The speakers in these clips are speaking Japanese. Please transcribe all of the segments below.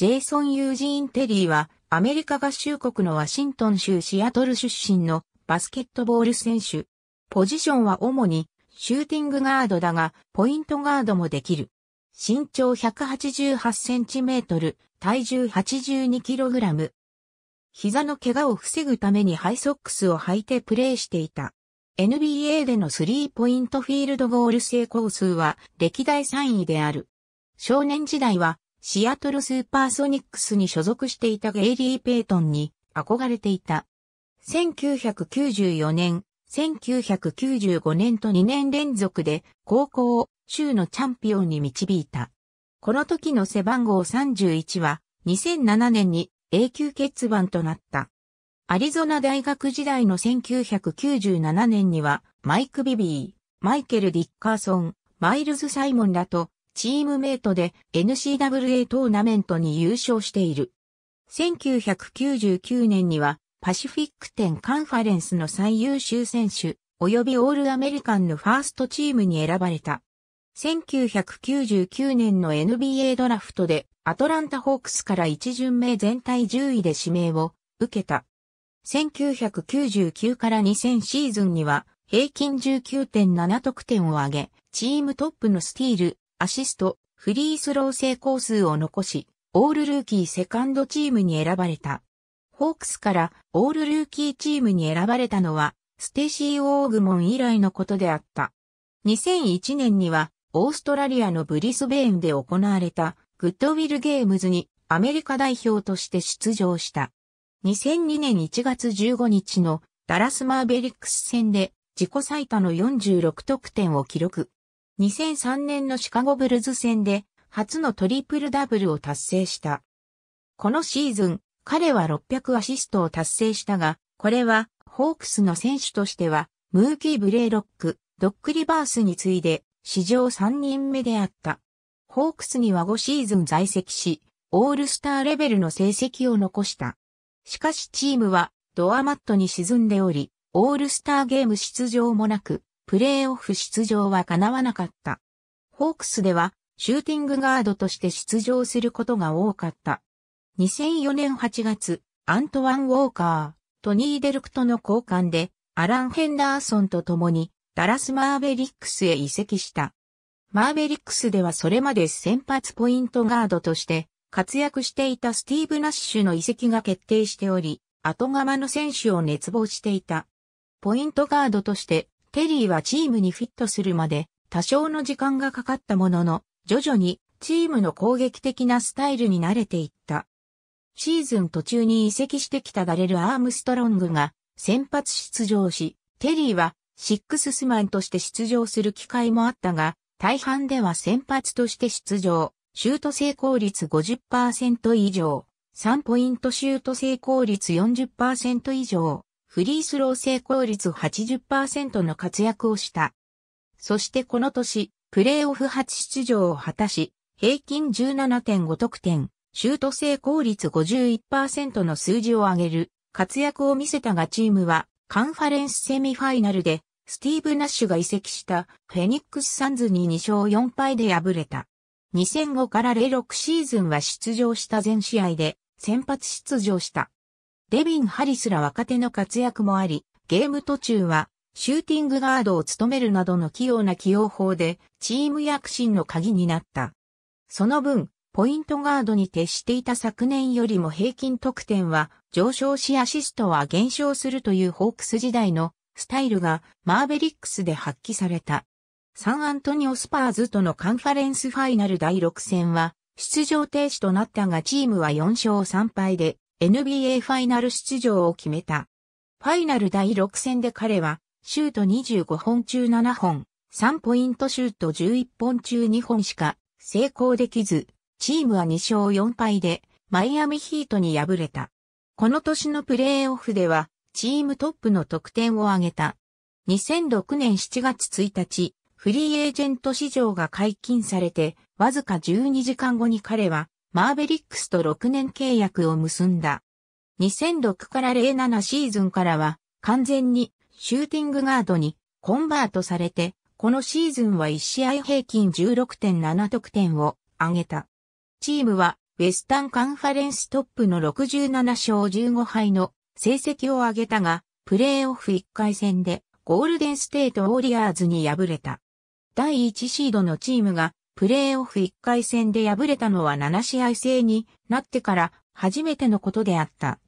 ジェイソン・ユージーン・テリーは、アメリカ合衆国のワシントン州シアトル出身のバスケットボール選手。ポジションは主にシューティングガードだが、ポイントガードもできる。身長188センチメートル、体重82キログラム。膝の怪我を防ぐためにハイソックスを履いてプレーしていた。NBA でのスリーポイントフィールドゴール成功数は歴代3位である。少年時代はシアトルスーパーソニックスに所属していたゲイリー・ペイトンに憧れていた。1994年、1995年と2年連続で高校を州のチャンピオンに導いた。この時の背番号31は2007年に永久欠番となった。アリゾナ大学時代の1997年にはマイク・ビビー、マイケル・ディッカーソン、マイルズ・サイモンらとチームメイトで n c w a トーナメントに優勝している。1999年にはパシフィック展カンファレンスの最優秀選手及びオールアメリカンのファーストチームに選ばれた。1999年の NBA ドラフトでアトランタホークスから一巡目全体10位で指名を受けた。1999から2000シーズンには平均19.7得点を上げ、チームトップのスティール、アシスト、フリースロー成功数を残し、オールルーキーセカンドチームに選ばれた。ホークスからオールルーキーチームに選ばれたのは、ステシー・オーグモン以来のことであった。2001年には、オーストラリアのブリスベーンで行われた、グッドウィル・ゲームズにアメリカ代表として出場した。2002年1月15日のダラス・マーベリックス戦で自己最多の46得点を記録。2003年のシカゴブルズ戦で初のトリプルダブルを達成した。このシーズン、彼は600アシストを達成したが、これはホークスの選手としては、ムーキー・ブレイロック、ドック・リバースに次いで史上3人目であった。ホークスには5シーズン在籍し、オールスターレベルの成績を残した。しかしチームはドアマットに沈んでおり、オールスターゲーム出場もなく、プレーオフ出場は叶わなかった。ホークスでは、シューティングガードとして出場することが多かった。2004年8月、アントワン・ウォーカー、トニー・デルクとの交換で、アラン・ヘンダーソンと共に、ダラス・マーベリックスへ移籍した。マーベリックスではそれまで先発ポイントガードとして活躍していたスティーブ・ナッシュの移籍が決定しており、後釜の選手を熱望していた。ポイントガードとしてテリーはチームにフィットするまで多少の時間がかかったものの、徐々にチームの攻撃的なスタイルに慣れていった。シーズン途中に移籍してきたダレル・アームストロングが先発出場し、テリーはシックススマンとして出場する機会もあったが、大半では先発として出場、シュート成功率50%以上、3ポイントシュート成功率40%以上、フリースロー成功率80%の活躍をした。そしてこの年、プレーオフ初出場を果たし、平均17.5得点、シュート成功率51%の数字を上げる活躍を見せたがチームはカンファレンスセミファイナルでスティーブ・ナッシュが移籍したフェニックス・サンズに2勝4敗で敗れた。2005から06シーズンは出場した全試合で先発出場した。デビン・ハリスら若手の活躍もあり、ゲーム途中はシューティングガードを務めるなどの器用な起用法でチーム躍進の鍵になった。その分、ポイントガードに徹していた昨年よりも平均得点は上昇しアシストは減少するというホークス時代のスタイルがマーベリックスで発揮された。サンアントニオスパーズとのカンファレンスファイナル第6戦は出場停止となったがチームは4勝3敗で NBA ファイナル出場を決めた。ファイナル第6戦で彼は、シュート25本中7本、3ポイントシュート11本中2本しか成功できず、チームは2勝4敗で、マイアミヒートに敗れた。この年のプレーオフでは、チームトップの得点を挙げた。2006年7月1日、フリーエージェント市場が解禁されて、わずか12時間後に彼は、マーベリックスと6年契約を結んだ。2006から07シーズンからは完全にシューティングガードにコンバートされて、このシーズンは1試合平均16.7得点を上げた。チームはウェスタンカンファレンストップの67勝15敗の成績を上げたが、プレーオフ1回戦でゴールデンステートウォリアーズに敗れた。第1シードのチームがプレーオフ1回戦で敗れたのは7試合制になってから初めてのことであった。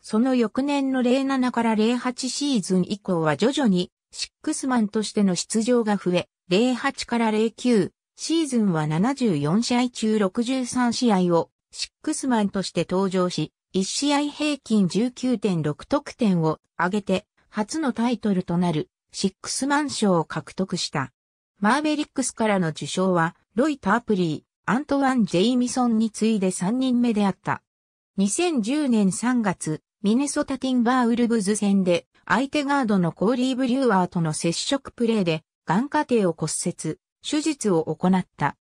その翌年の07から08シーズン以降は徐々にシックスマンとしての出場が増え、08から09シーズンは74試合中63試合をシックスマンとして登場し、1試合平均19.6得点を上げて初のタイトルとなるシックスマン賞を獲得した。マーベリックスからの受賞は、ロイター・プリー、アントワン・ジェイミソンに次いで3人目であった。2010年3月、ミネソタ・ティンバーウルブズ戦で、相手ガードのコーリー・ブリュワーとの接触プレーで、眼下底を骨折、手術を行った。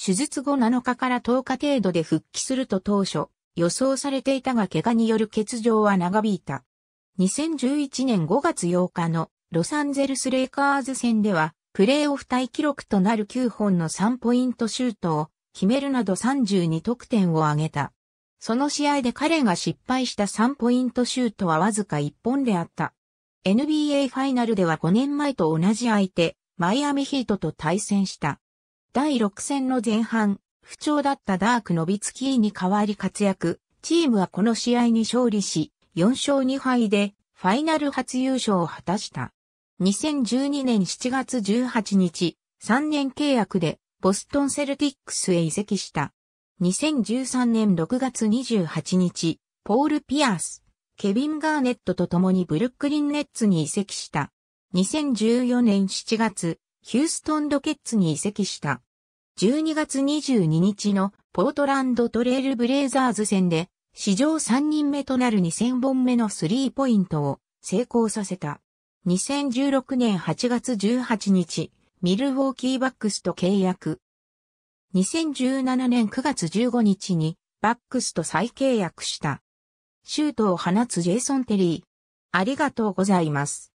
手術後7日から10日程度で復帰すると当初、予想されていたが怪我による欠場は長引いた。2011年5月8日のロサンゼルス・レイカーズ戦ではプレーオフ対記録となる9本の3ポイントシュートを決めるなど32得点を挙げた。その試合で彼が失敗した3ポイントシュートはわずか1本であった。NBA ファイナルでは5年前と同じ相手、マイアミヒートと対戦した。第6戦の前半、不調だったダーク・ノビツキーに代わり活躍、チームはこの試合に勝利し、4勝2敗でファイナル初優勝を果たした。2012年7月18日、3年契約でボストンセルティックスへ移籍した。2013年6月28日、ポール・ピアース、ケビン・ガーネットと共にブルックリン・ネッツに移籍した。2014年7月、ヒューストン・ロケッツに移籍した。12月22日のポートランドトレイルブレイザーズ戦で史上3人目となる2000本目のスリーポイントを成功させた。2016年8月18日、ミルウォーキーバックスと契約。2017年9月15日にバックスと再契約した。シュートを放つジェイソン・テリー。ありがとうございます。